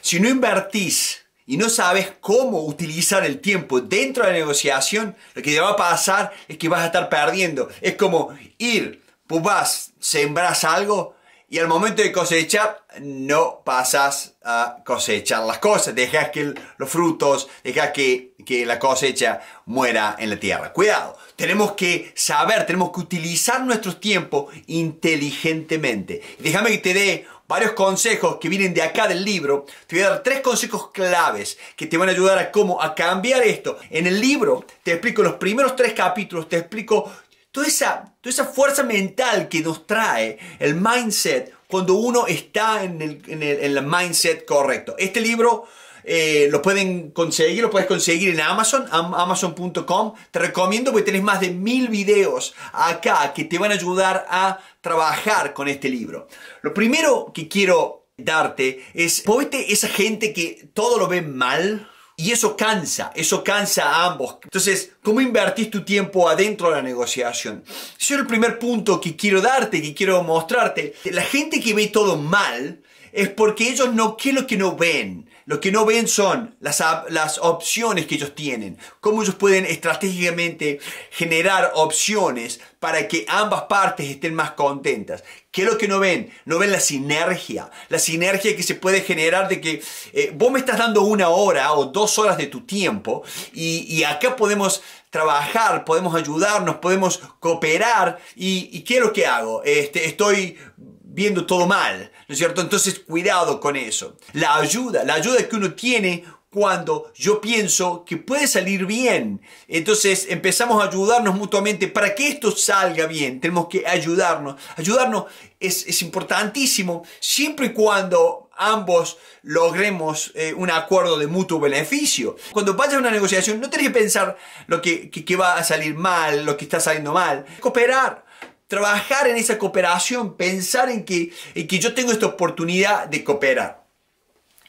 Si no invertís y no sabes cómo utilizar el tiempo dentro de la negociación, lo que te va a pasar es que vas a estar perdiendo. Es como ir, pues vas, sembras algo y al momento de cosechar no pasas a cosechar las cosas. Dejas que los frutos, dejas que, la cosecha muera en la tierra. Cuidado, tenemos que saber, tenemos que utilizar nuestros tiempo inteligentemente. Déjame que te dé varios consejos que vienen de acá del libro. Te voy a dar tres consejos claves que te van a ayudar a cómo a cambiar esto. En el libro te explico los primeros tres capítulos, te explico toda esa, esa fuerza mental que nos trae el mindset cuando uno está en el, en el mindset correcto. Este libro eh, lo pueden conseguir, lo puedes conseguir en Amazon, amazon.com. Te recomiendo porque tenés más de mil videos acá que te van a ayudar a trabajar con este libro. Lo primero que quiero darte es, ¿viste esa gente que todo lo ve mal? Y eso cansa, eso cansa a ambos. Entonces, ¿cómo invertís tu tiempo adentro de la negociación? Ese es el primer punto que quiero darte, que quiero mostrarte. La gente que ve todo mal es porque ellos no, quieren lo que no ven? Lo que no ven son las, opciones que ellos tienen, cómo ellos pueden estratégicamente generar opciones para que ambas partes estén más contentas. ¿Qué es lo que no ven? No ven la sinergia, la sinergia que se puede generar de que eh, vos me estás dando una hora o dos horas de tu tiempo y, acá podemos trabajar, podemos ayudarnos, podemos cooperar y, ¿qué es lo que hago? Este, estoy viendo todo mal, ¿no es cierto? Entonces cuidado con eso. La ayuda, la ayuda que uno tiene cuando yo pienso que puede salir bien. Entonces empezamos a ayudarnos mutuamente. Para que esto salga bien, tenemos que ayudarnos. Ayudarnos es, importantísimo siempre y cuando ambos logremos eh, un acuerdo de mutuo beneficio. Cuando vayas a una negociación, no tenés que pensar lo que, que va a salir mal, lo que está saliendo mal. Cooperar trabajar en esa cooperación, pensar en que, que yo tengo esta oportunidad de cooperar.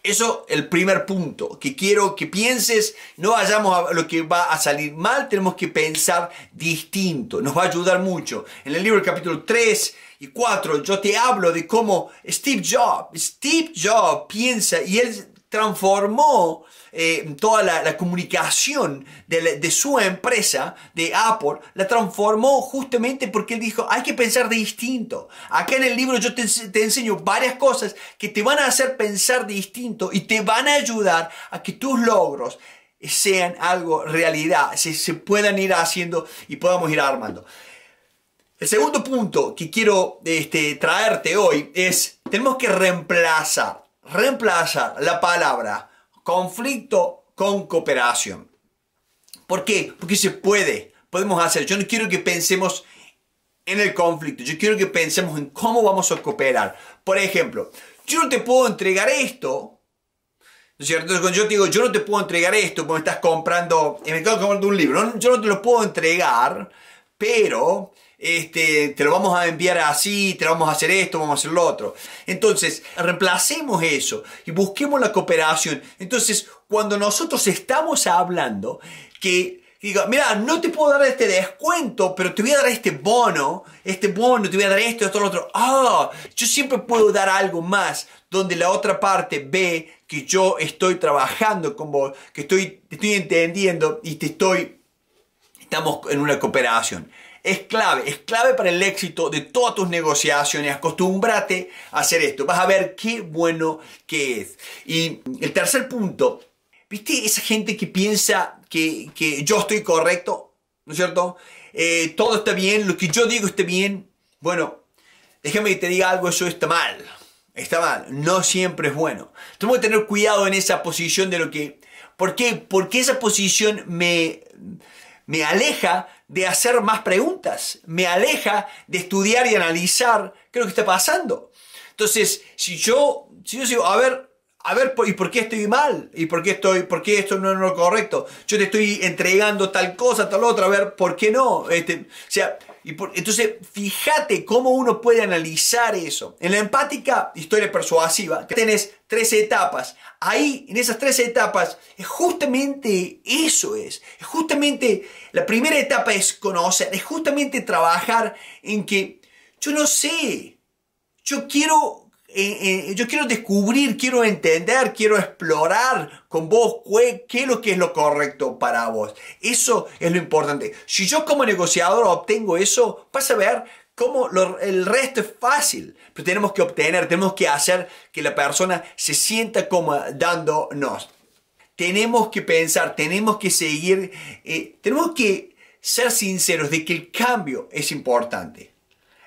Eso el primer punto que quiero que pienses, no vayamos a lo que va a salir mal, tenemos que pensar distinto, nos va a ayudar mucho. En el libro del capítulo 3 y 4 yo te hablo de cómo Steve Jobs, Steve Jobs piensa y él transformó eh, toda la, comunicación de, su empresa, de Apple, la transformó justamente porque él dijo, hay que pensar distinto. Acá en el libro yo te, enseño varias cosas que te van a hacer pensar distinto y te van a ayudar a que tus logros sean algo realidad, se, se puedan ir haciendo y podamos ir armando. El segundo punto que quiero este, traerte hoy es, tenemos que reemplazar reemplazar la palabra conflicto con cooperación. ¿Por qué? Porque se puede, podemos hacer. Yo no quiero que pensemos en el conflicto, yo quiero que pensemos en cómo vamos a cooperar. Por ejemplo, yo no te puedo entregar esto, ¿no cierto? Cuando yo te digo, yo no te puedo entregar esto, como estás comprando, en el comprando un libro, yo no te lo puedo entregar, pero este, te lo vamos a enviar así, te lo vamos a hacer esto, vamos a hacer lo otro. Entonces, reemplacemos eso y busquemos la cooperación. Entonces, cuando nosotros estamos hablando, que diga, mira, no te puedo dar este descuento, pero te voy a dar este bono, este bono, te voy a dar esto, esto, lo otro. Ah, yo siempre puedo dar algo más donde la otra parte ve que yo estoy trabajando con vos, que estoy, estoy entendiendo y te estoy estamos en una cooperación. Es clave, es clave para el éxito de todas tus negociaciones. Acostúmbrate a hacer esto. Vas a ver qué bueno que es. Y el tercer punto, ¿viste esa gente que piensa que, yo estoy correcto? ¿No es cierto? Eh, todo está bien, lo que yo digo está bien. Bueno, déjame que te diga algo, eso está mal. Está mal, no siempre es bueno. Tenemos que tener cuidado en esa posición de lo que... ¿Por qué? Porque esa posición me me aleja de hacer más preguntas, me aleja de estudiar y analizar qué es lo que está pasando. Entonces, si yo, si yo digo, a ver, a ver, ¿y por qué estoy mal? ¿Y por qué, estoy, por qué esto no es lo correcto? Yo te estoy entregando tal cosa, tal otra, a ver, ¿por qué no? Este, o sea, y entonces, fíjate cómo uno puede analizar eso. En la empática historia persuasiva, que tenés tres etapas. Ahí, en esas tres etapas, es justamente eso es justamente, la primera etapa es conocer, es justamente trabajar en que yo no sé, yo quiero yo quiero descubrir, quiero entender, quiero explorar con vos qué, es lo que es lo correcto para vos. Eso es lo importante. Si yo como negociador obtengo eso, vas a ver cómo el resto es fácil. Pero tenemos que obtener, tenemos que hacer que la persona se sienta como dándonos. Tenemos que pensar, tenemos que seguir, eh, tenemos que ser sinceros de que el cambio es importante.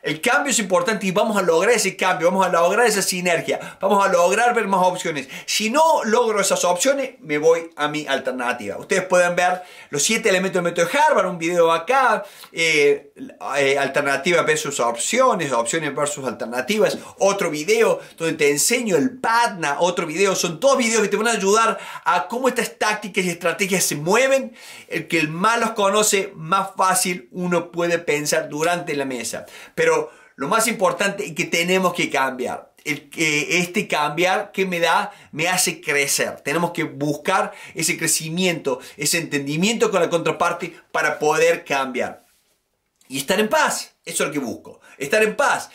El cambio es importante y vamos a lograr ese cambio, vamos a lograr esa sinergia, vamos a lograr ver más opciones. Si no logro esas opciones, me voy a mi alternativa. Ustedes pueden ver los siete elementos del método de Harvard, un video acá, eh, eh alternativas versus opciones, opciones versus alternativas, otro video donde te enseño el PATNA, otro video, son todos videos que te van a ayudar a cómo estas tácticas y estrategias se mueven. El que el más los conoce, más fácil uno puede pensar durante la mesa. Pero lo más importante es que tenemos que cambiar. El, este cambiar que me da me hace crecer. Tenemos que buscar ese crecimiento, ese entendimiento con la contraparte para poder cambiar. Y estar en paz, eso es lo que busco. Estar en paz.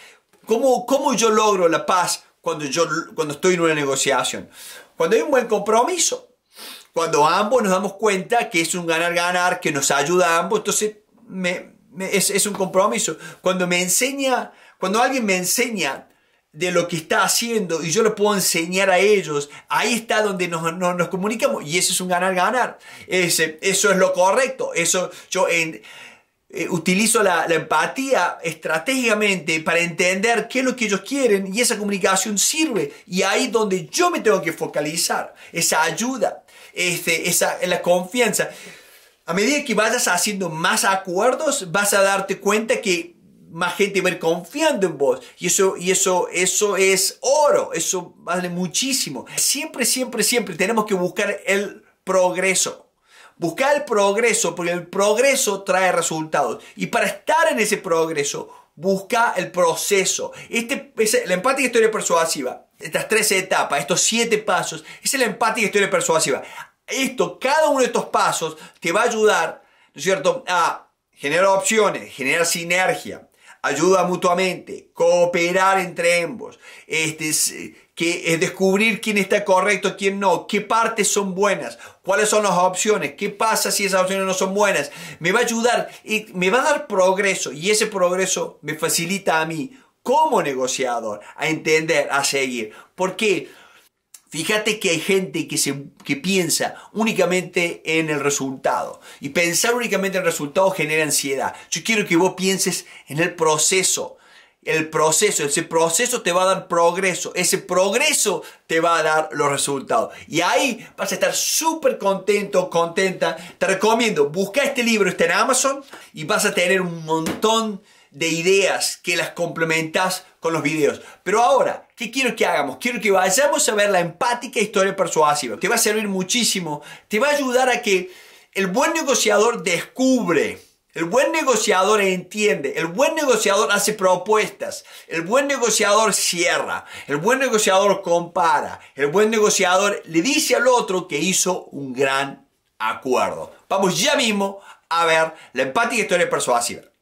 ¿Cómo, cómo yo logro la paz cuando, yo, cuando estoy en una negociación? Cuando hay un buen compromiso. Cuando ambos nos damos cuenta que es un ganar-ganar, que nos ayuda a ambos, entonces me, es, un compromiso. Cuando me enseña, cuando alguien me enseña de lo que está haciendo y yo lo puedo enseñar a ellos, ahí está donde nos, nos, comunicamos y eso es un ganar-ganar. Eso es lo correcto. Eso yo eh, utilizo la, empatía estratégicamente para entender qué es lo que ellos quieren y esa comunicación sirve. Y ahí donde yo me tengo que focalizar, esa ayuda, este, esa, la confianza a medida que vayas haciendo más acuerdos, vas a darte cuenta que más gente va a ir confiando en vos. Y eso, y eso, eso es oro, eso vale muchísimo. Siempre, siempre, siempre tenemos que buscar el progreso. Buscar el progreso, porque el progreso trae resultados. Y para estar en ese progreso, busca el proceso. Este, es la historia persuasiva, estas tres etapas, estos siete pasos, es la empática historia persuasiva. Esto, cada uno de estos pasos te va a ayudar, ¿no es cierto?, a generar opciones, generar sinergia, ayuda mutuamente, cooperar entre ambos, este, eh, que descubrir quién está correcto, quién no, qué partes son buenas, cuáles son las opciones, qué pasa si esas opciones no son buenas. Me va a ayudar y me va a dar progreso y ese progreso me facilita a mí como negociador a entender, a seguir. ¿Por qué? Fíjate que hay gente que, se, piensa únicamente en el resultado. Y pensar únicamente en el resultado genera ansiedad. Yo quiero que vos pienses en el proceso. El proceso, ese proceso te va a dar progreso, ese progreso te va a dar los resultados. Y ahí vas a estar súper contento, contenta. Te recomiendo, busca este libro, está en Amazon y vas a tener un montón de de ideas que las complementas con los videos. Pero ahora, ¿qué quiero que hagamos? Quiero que vayamos a ver la empática historia persuasiva. Te va a servir muchísimo. Te va a ayudar a que el buen negociador descubre. El buen negociador entiende, el buen negociador hace propuestas, el buen negociador cierra, el buen negociador compara, el buen negociador le dice al otro que hizo un gran acuerdo. Vamos ya mismo a ver la empática historia persuasiva.